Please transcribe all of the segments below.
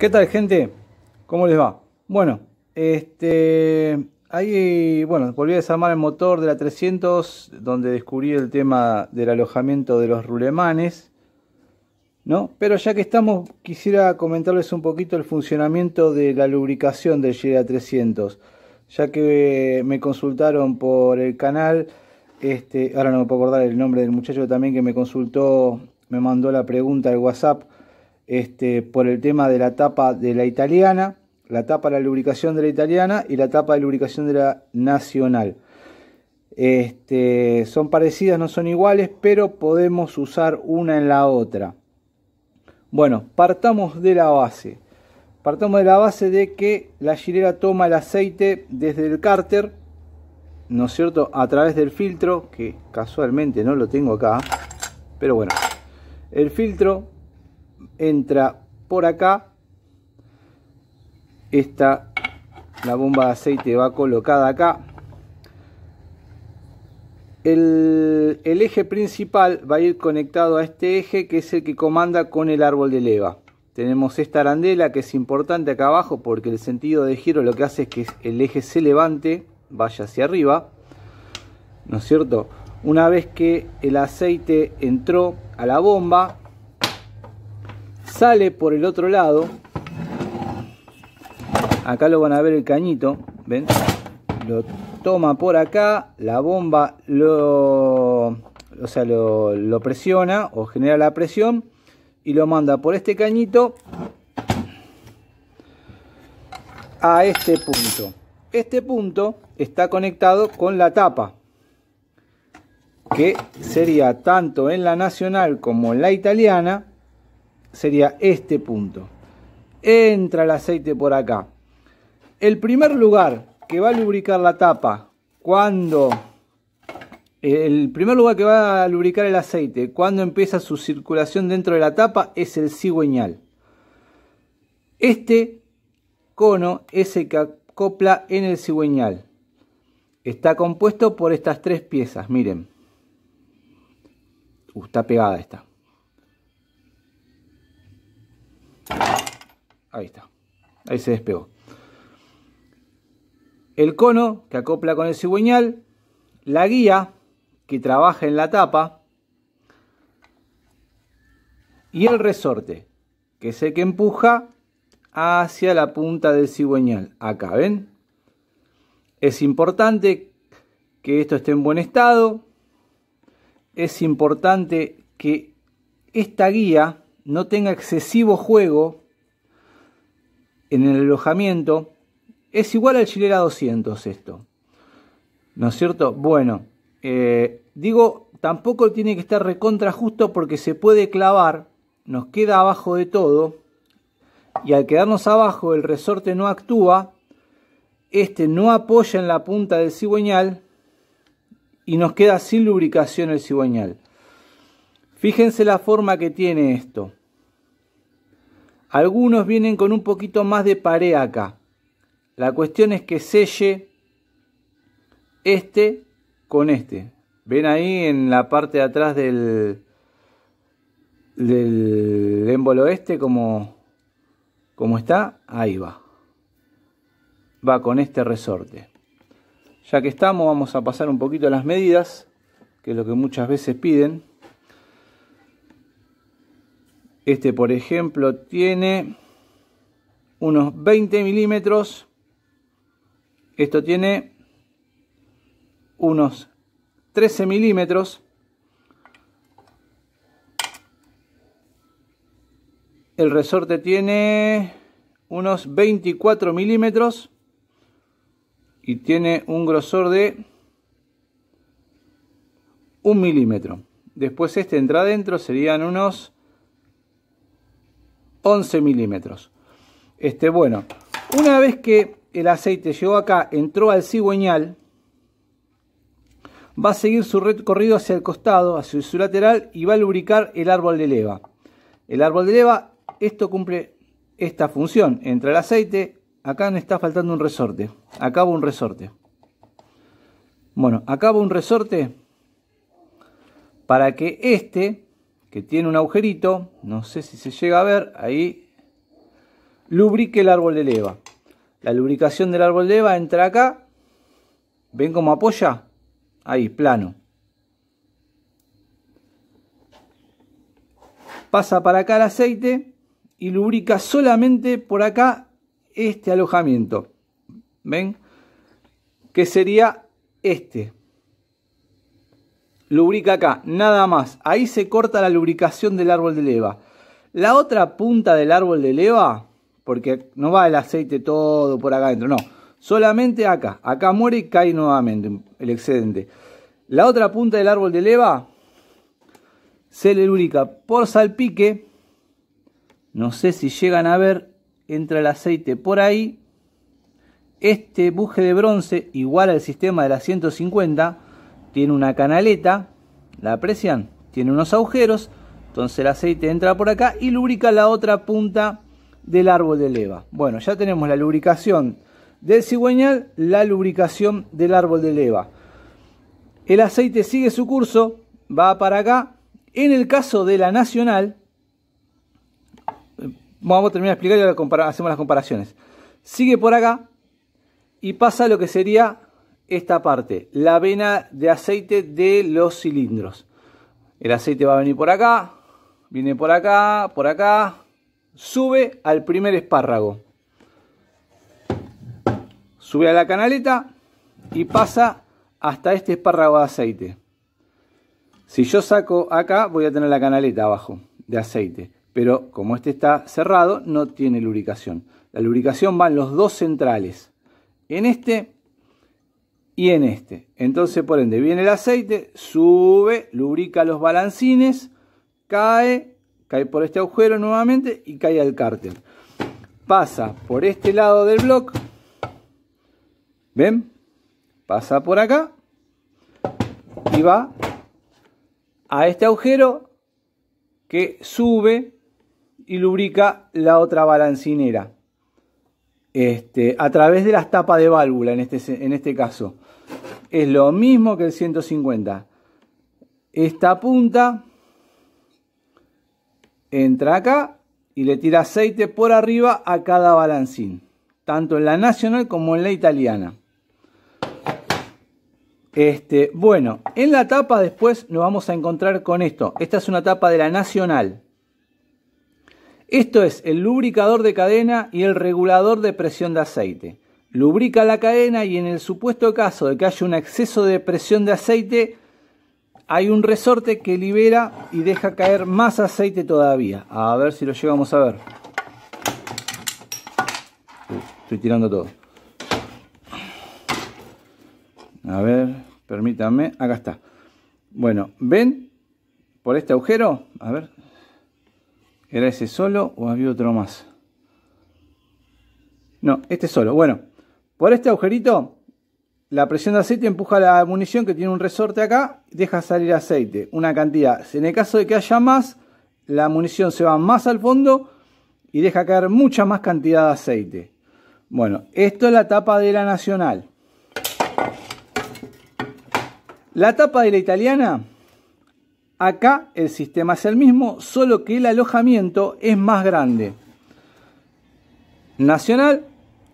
¿Qué tal, gente? ¿Cómo les va? Bueno, este. Ahí, bueno, volví a desarmar el motor de la 300, donde descubrí el tema del alojamiento de los rulemanes, ¿no? Pero ya que estamos, quisiera comentarles un poquito el funcionamiento de la lubricación del a 300, ya que me consultaron por el canal, este, ahora no me puedo acordar el nombre del muchacho también que me consultó, me mandó la pregunta al WhatsApp este, por el tema de la tapa de la italiana, la tapa de la lubricación de la italiana y la tapa de lubricación de la nacional. Este, son parecidas, no son iguales, pero podemos usar una en la otra. Bueno, partamos de la base. Partamos de la base de que la girera toma el aceite desde el cárter, ¿no es cierto? A través del filtro, que casualmente no lo tengo acá, pero bueno, el filtro entra por acá. Esta, la bomba de aceite va colocada acá. El, el, eje principal va a ir conectado a este eje que es el que comanda con el árbol de leva. Tenemos esta arandela que es importante acá abajo porque el sentido de giro lo que hace es que el eje se levante, vaya hacia arriba. ¿No es cierto? Una vez que el aceite entró a la bomba, sale por el otro lado. Acá lo van a ver el cañito, ¿ven? Lo toma por acá, la bomba lo, o sea, lo, lo presiona o genera la presión y lo manda por este cañito a este punto. Este punto está conectado con la tapa, que sería tanto en la nacional como en la italiana, sería este punto. Entra el aceite por acá. El primer lugar que va a lubricar la tapa cuando... El primer lugar que va a lubricar el aceite cuando empieza su circulación dentro de la tapa es el cigüeñal. Este cono es el que acopla en el cigüeñal. Está compuesto por estas tres piezas, miren. Uh, está pegada esta. Ahí está. Ahí se despegó. El cono que acopla con el cigüeñal. La guía que trabaja en la tapa. Y el resorte, que es que empuja hacia la punta del cigüeñal. Acá, ¿ven? Es importante que esto esté en buen estado. Es importante que esta guía no tenga excesivo juego en el alojamiento, es igual al Chilera 200 esto. ¿No es cierto? Bueno, eh, digo, tampoco tiene que estar recontra justo porque se puede clavar, nos queda abajo de todo, y al quedarnos abajo el resorte no actúa, este no apoya en la punta del cigüeñal y nos queda sin lubricación el cigüeñal. Fíjense la forma que tiene esto. Algunos vienen con un poquito más de pared acá. La cuestión es que selle este con este. Ven ahí en la parte de atrás del, del émbolo este como, como está. Ahí va. Va con este resorte. Ya que estamos vamos a pasar un poquito las medidas, que es lo que muchas veces piden. Este, por ejemplo, tiene unos 20 milímetros. Esto tiene unos 13 milímetros. El resorte tiene unos 24 milímetros y tiene un grosor de 1 milímetro. Después este entra adentro, serían unos 11 milímetros. Este, bueno, una vez que el aceite llegó acá, entró al cigüeñal, va a seguir su recorrido hacia el costado, hacia su lateral y va a lubricar el árbol de leva. El árbol de leva, esto cumple esta función, entra el aceite, acá me está faltando un resorte, acabo un resorte. Bueno, acabo un resorte para que este que tiene un agujerito, no sé si se llega a ver, ahí lubrique el árbol de leva. La lubricación del árbol de leva entra acá, ven cómo apoya, ahí, plano. Pasa para acá el aceite y lubrica solamente por acá este alojamiento. ¿Ven? Que sería este lubrica acá, nada más. Ahí se corta la lubricación del árbol de leva. La otra punta del árbol de leva, porque no va el aceite todo por acá adentro, no. Solamente acá. Acá muere y cae nuevamente el excedente. La otra punta del árbol de leva se le lubrica por salpique. No sé si llegan a ver, entra el aceite por ahí. Este buje de bronce, igual al sistema de la 150, tiene una canaleta, ¿la aprecian? Tiene unos agujeros, entonces el aceite entra por acá y lubrica la otra punta del árbol de leva. Bueno, ya tenemos la lubricación del cigüeñal, la lubricación del árbol de leva. El aceite sigue su curso, va para acá. En el caso de la nacional, vamos a terminar de explicar y hacemos las comparaciones. Sigue por acá y pasa lo que sería esta parte, la vena de aceite de los cilindros. El aceite va a venir por acá, viene por acá, por acá, sube al primer espárrago. Sube a la canaleta y pasa hasta este espárrago de aceite. Si yo saco acá, voy a tener la canaleta abajo de aceite. Pero como este está cerrado, no tiene lubricación. La lubricación va en los dos centrales. En este y en este. Entonces, por ende, viene el aceite, sube, lubrica los balancines, cae, cae por este agujero nuevamente y cae al cártel Pasa por este lado del bloque. ¿Ven? Pasa por acá y va a este agujero que sube y lubrica la otra balancinera. Este, a través de las tapas de válvula en este, en este caso es lo mismo que el 150. Esta punta entra acá y le tira aceite por arriba a cada balancín, tanto en la nacional como en la italiana. Este, bueno, en la tapa después nos vamos a encontrar con esto. Esta es una tapa de la nacional. Esto es el lubricador de cadena y el regulador de presión de aceite lubrica la cadena y en el supuesto caso de que haya un exceso de presión de aceite, hay un resorte que libera y deja caer más aceite todavía. A ver si lo llegamos a ver. Uh, estoy tirando todo. A ver, permítanme. Acá está. Bueno, ¿ven? Por este agujero. A ver. ¿Era ese solo o había otro más? No, este solo. Bueno, por este agujerito, la presión de aceite empuja la munición que tiene un resorte acá, deja salir aceite, una cantidad. En el caso de que haya más, la munición se va más al fondo y deja caer mucha más cantidad de aceite. Bueno, esto es la tapa de la nacional. La tapa de la italiana, acá el sistema es el mismo, solo que el alojamiento es más grande. Nacional,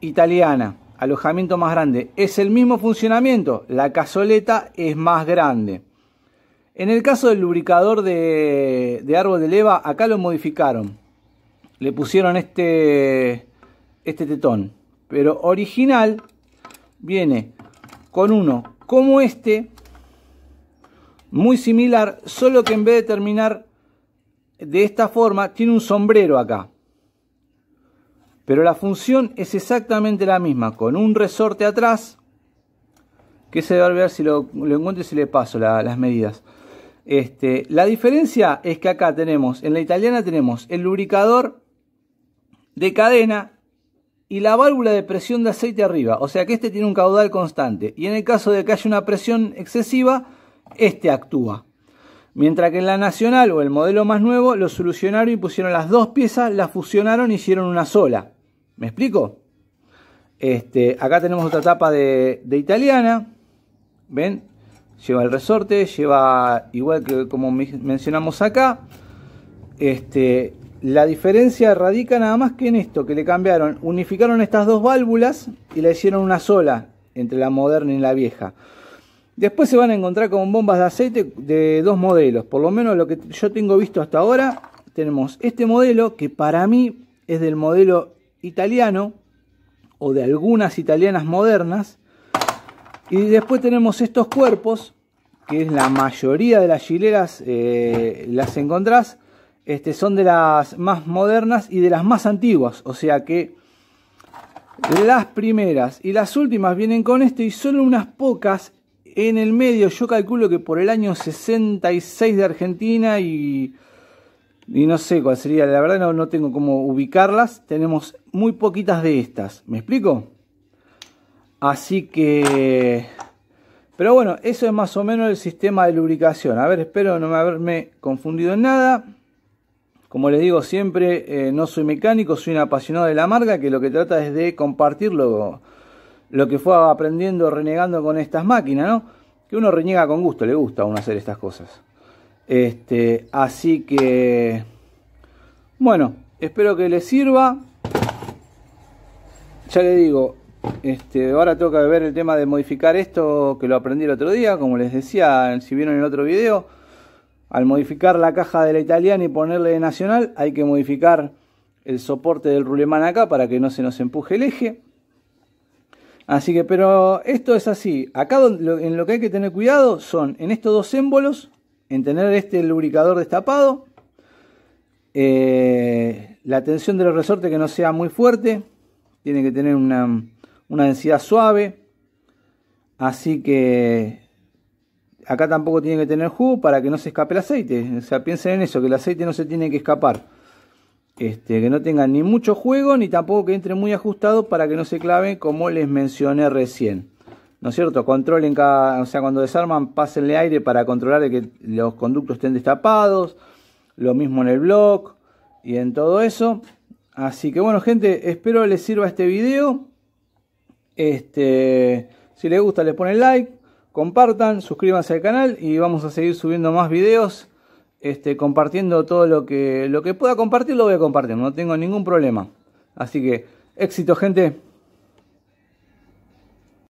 italiana alojamiento más grande. Es el mismo funcionamiento, la cazoleta es más grande. En el caso del lubricador de, de árbol de leva, acá lo modificaron. Le pusieron este, este tetón. Pero original viene con uno como este, muy similar, solo que en vez de terminar de esta forma, tiene un sombrero acá. Pero la función es exactamente la misma, con un resorte atrás, que se debe ver si lo, encuentro y si le paso las medidas. Este, la diferencia es que acá tenemos, en la italiana tenemos el lubricador de cadena y la válvula de presión de aceite arriba. O sea que este tiene un caudal constante. Y en el caso de que haya una presión excesiva, este actúa. Mientras que en la nacional o el modelo más nuevo, lo solucionaron y pusieron las dos piezas, las fusionaron y hicieron una sola. ¿Me explico? Este, acá tenemos otra tapa de, italiana. ¿Ven? Lleva el resorte, lleva igual que como mencionamos acá. Este, la diferencia radica nada más que en esto, que le cambiaron, unificaron estas dos válvulas y la hicieron una sola entre la moderna y la vieja. Después se van a encontrar con bombas de aceite de dos modelos, por lo menos lo que yo tengo visto hasta ahora, tenemos este modelo que para mí es del modelo italiano o de algunas italianas modernas. Y después tenemos estos cuerpos, que es la mayoría de las chileras eh, las encontrás, este, son de las más modernas y de las más antiguas. O sea que las primeras y las últimas vienen con este y solo unas pocas en el medio. Yo calculo que por el año 66 de Argentina y y no sé cuál sería, la verdad no, no tengo cómo ubicarlas, tenemos muy poquitas de estas, ¿me explico? Así que... Pero bueno, eso es más o menos el sistema de lubricación. A ver, espero no haberme confundido en nada. Como les digo siempre, eh, no soy mecánico, soy un apasionado de la marca que lo que trata es de compartir lo, lo que fue aprendiendo, renegando con estas máquinas, ¿no? Que uno reniega con gusto, le gusta a uno hacer estas cosas. Este, así que, bueno, espero que les sirva. Ya le digo, este, ahora toca ver el tema de modificar esto que lo aprendí el otro día, como les decía, si vieron el otro video, al modificar la caja de la italiana y ponerle de nacional, hay que modificar el soporte del rulemán acá para que no se nos empuje el eje. Así que, pero esto es así. Acá en lo que hay que tener cuidado son en estos dos émbolos en tener este lubricador destapado, eh, la tensión del resorte que no sea muy fuerte, tiene que tener una, densidad suave, así que acá tampoco tiene que tener jugo para que no se escape el aceite, o sea, piensen en eso, que el aceite no se tiene que escapar. Este, que no tenga ni mucho juego ni tampoco que entre muy ajustado para que no se clave como les mencioné recién. ¿no es cierto? Controlen cada, o sea, cuando desarman, pásenle aire para controlar que los conductos estén destapados, lo mismo en el blog y en todo eso. Así que bueno, gente, espero les sirva este video. Este, si les gusta, les ponen like, compartan, suscríbanse al canal y vamos a seguir subiendo más videos. Este, compartiendo todo lo que, lo que pueda compartir, lo voy a compartir, no tengo ningún problema. Así que éxito, gente.